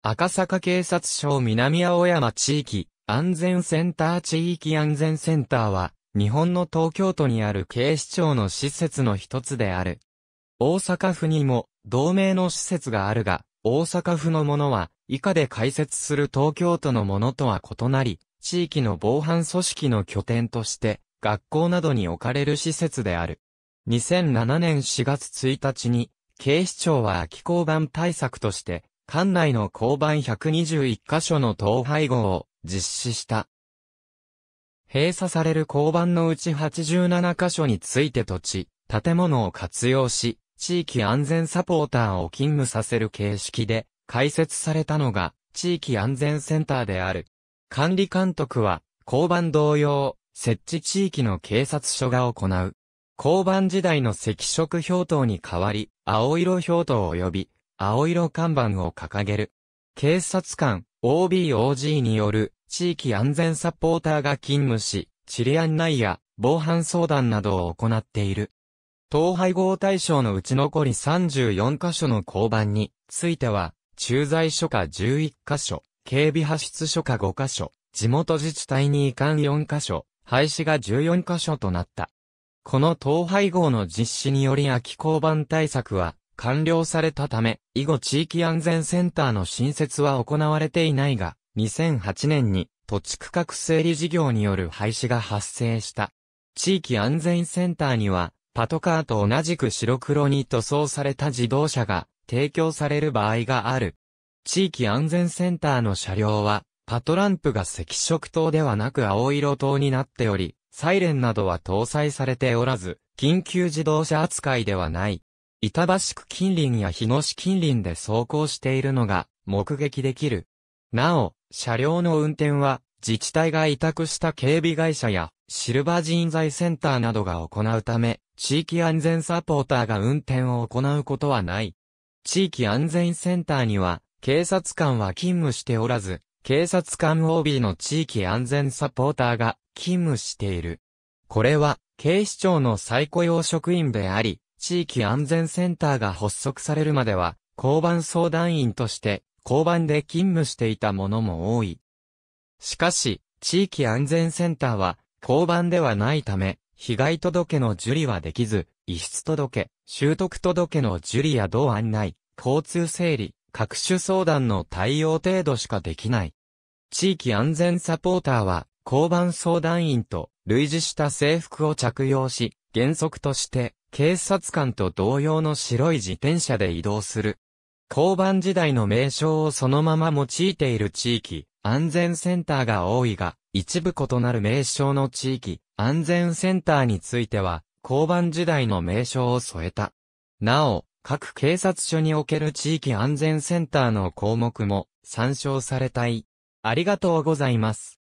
赤坂警察署南青山地域安全センター地域安全センターは、日本の東京都にある警視庁の施設の一つである。大阪府にも同名の施設があるが、大阪府のものは、以下で開設する東京都のものとは異なり、地域の防犯組織の拠点として、学校などに置かれる施設である。2007年4月1日に、警視庁は空き交番対策として、管内の交番121カ所の統廃合を実施した。閉鎖される交番のうち87カ所について土地、建物を活用し、地域安全サポーターを勤務させる形式で開設されたのが地域安全センターである。管理監督は交番同様、設置地域の警察署が行う。交番時代の赤色標灯に代わり、青色標灯及び青色看板を掲げる。警察官、OBOG による地域安全サポーターが勤務し、地理案内や防犯相談などを行っている。統廃合対象のうち残り34カ所の交番については、駐在所か11カ所、警備派出所か5カ所、地元自治体に移管4カ所、廃止が14カ所となった。この統廃合の実施により空き交番対策は、完了されたため、以後地域安全センターの新設は行われていないが、2008年に土地区画整理事業による廃止が発生した。地域安全センターには、パトカーと同じく白黒に塗装された自動車が提供される場合がある。地域安全センターの車両は、パトランプが赤色灯ではなく青色灯になっており、サイレンなどは搭載されておらず、緊急自動車扱いではない。板橋区近隣や日野市近隣で走行しているのが目撃できる。なお、車両の運転は自治体が委託した警備会社やシルバー人材センターなどが行うため、地域安全サポーターが運転を行うことはない。地域安全センターには警察官は勤務しておらず、警察官 OB の地域安全サポーターが勤務している。これは警視庁の再雇用職員であり、地域安全センターが発足されるまでは、交番相談員として、交番で勤務していたもも多い。しかし、地域安全センターは、交番ではないため、被害届の受理はできず、遺失届、習得届の受理や同案内、交通整理、各種相談の対応程度しかできない。地域安全サポーターは、交番相談員と類似した制服を着用し、原則として、警察官と同様の白い自転車で移動する。交番時代の名称をそのまま用いている地域、安全センターが多いが、一部異なる名称の地域、安全センターについては、交番時代の名称を添えた。なお、各警察署における地域安全センターの項目も参照されたい。ありがとうございます。